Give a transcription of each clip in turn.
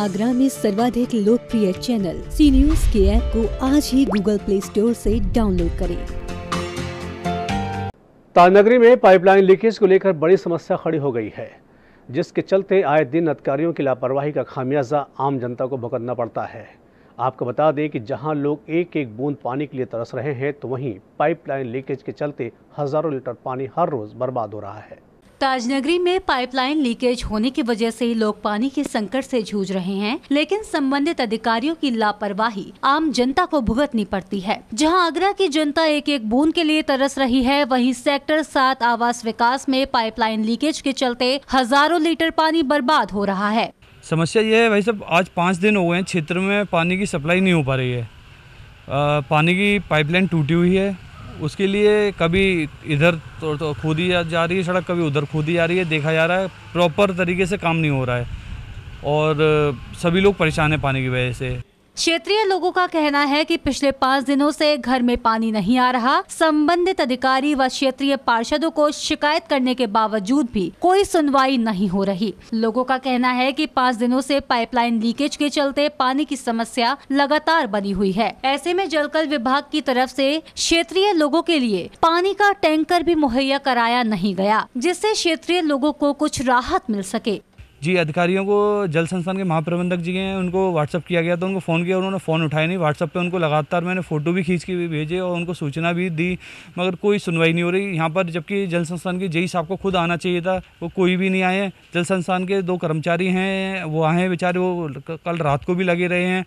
आगरा में सर्वाधिक लोकप्रिय चैनल सी न्यूज के ऐप को आज ही गूगल प्ले स्टोर से डाउनलोड करें तानगरी में पाइपलाइन लीकेज को लेकर बड़ी समस्या खड़ी हो गई है जिसके चलते आए दिन अधिकारियों की लापरवाही का खामियाजा आम जनता को भुगतना पड़ता है आपको बता दें कि जहां लोग एक एक बूंद पानी के लिए तरस रहे हैं तो वहीं पाइपलाइन लीकेज के चलते हजारों लीटर पानी हर रोज बर्बाद हो रहा है ताजनगरी में पाइपलाइन लीकेज होने की वजह से लोग पानी के संकट से जूझ रहे हैं लेकिन संबंधित अधिकारियों की लापरवाही आम जनता को भुगतनी पड़ती है जहां आगरा की जनता एक एक बूंद के लिए तरस रही है वहीं सेक्टर सात आवास विकास में पाइपलाइन लीकेज के चलते हजारों लीटर पानी बर्बाद हो रहा है समस्या ये है भाई साहब आज पाँच दिन हो गए क्षेत्र में पानी की सप्लाई नहीं हो पा रही है आ, पानी की पाइपलाइन टूटी हुई है उसके लिए कभी इधर तो, तो खोदी जा रही है सड़क कभी उधर खोदी जा रही है देखा जा रहा है प्रॉपर तरीके से काम नहीं हो रहा है और सभी लोग परेशान हैं पानी की वजह से क्षेत्रीय लोगों का कहना है कि पिछले पाँच दिनों से घर में पानी नहीं आ रहा संबंधित अधिकारी व क्षेत्रीय पार्षदों को शिकायत करने के बावजूद भी कोई सुनवाई नहीं हो रही लोगों का कहना है कि पाँच दिनों से पाइपलाइन लीकेज के चलते पानी की समस्या लगातार बनी हुई है ऐसे में जलकल विभाग की तरफ से क्षेत्रीय लोगों के लिए पानी का टैंकर भी मुहैया कराया नहीं गया जिससे क्षेत्रीय लोगों को कुछ राहत मिल सके जी अधिकारियों को जल संस्थान के महाप्रबंधक जी हैं उनको व्हाट्सअप किया गया तो उनको फ़ोन किया उन्होंने फ़ोन उठाया नहीं व्हाट्सअप पे उनको लगातार मैंने फ़ोटो भी खींच के भी भेजे और उनको सूचना भी दी मगर कोई सुनवाई नहीं हो रही यहाँ पर जबकि जल संस्थान के जेई साहब को खुद आना चाहिए था वो कोई भी नहीं आए जल संस्थान के दो कर्मचारी हैं वो आए हैं बेचारे वो कल रात को भी लगे रहे हैं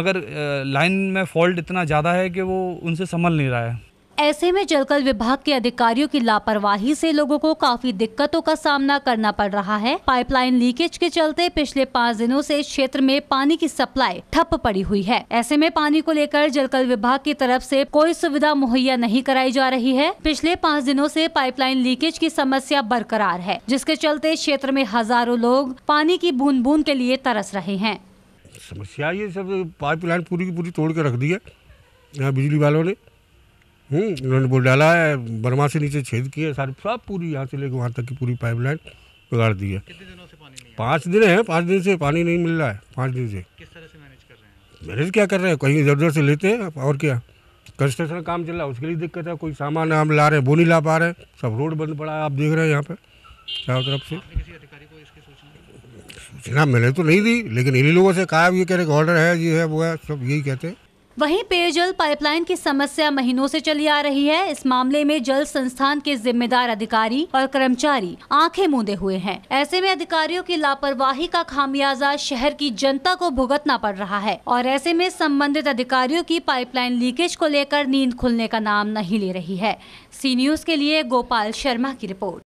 मगर लाइन में फॉल्ट इतना ज़्यादा है कि वो उनसे संभल नहीं रहा है ऐसे में जलकल विभाग के अधिकारियों की लापरवाही से लोगों को काफी दिक्कतों का सामना करना पड़ रहा है पाइपलाइन लीकेज के चलते पिछले पाँच दिनों से क्षेत्र में पानी की सप्लाई ठप पड़ी हुई है ऐसे में पानी को लेकर जलकल विभाग की तरफ से कोई सुविधा मुहैया नहीं कराई जा रही है पिछले पाँच दिनों से पाइपलाइन लीकेज की समस्या बरकरार है जिसके चलते क्षेत्र में हजारों लोग पानी की बूंद बूंद के लिए तरस रहे हैं समस्या ये सब पाइपलाइन पूरी की पूरी तोड़ के रख दी है यहाँ बिजली वालों ने हम्म, उन्होंने वो डाला है बर्मा से नीचे छेद किए सारे सब पूरी यहाँ से लेकर वहाँ तक की पूरी पाइपलाइन बिगाड़ दी है पाँच दिन है पाँच दिन से पानी नहीं मिल रहा है पाँच दिन से किस तरह से मैनेज क्या कर रहे हैं कहीं इधर उधर से लेते हैं और क्या कंस्ट्रक्शन काम चल रहा है उसके लिए दिक्कत है कोई सामान हम ला रहे हैं वो नहीं ला पा रहे सब रोड बंद पड़ा है आप देख रहे हैं यहाँ पे चारों तरफ से सूचना मैंने तो नहीं दी लेकिन इन्हीं लोगों से कहा ये कह रहे ऑर्डर है ये है वो है सब यही कहते हैं वहीं पेयजल पाइपलाइन की समस्या महीनों से चली आ रही है इस मामले में जल संस्थान के जिम्मेदार अधिकारी और कर्मचारी आंखें मूंदे हुए हैं ऐसे में अधिकारियों की लापरवाही का खामियाजा शहर की जनता को भुगतना पड़ रहा है और ऐसे में संबंधित अधिकारियों की पाइपलाइन लीकेज को लेकर नींद खुलने का नाम नहीं ले रही है सी न्यूज के लिए गोपाल शर्मा की रिपोर्ट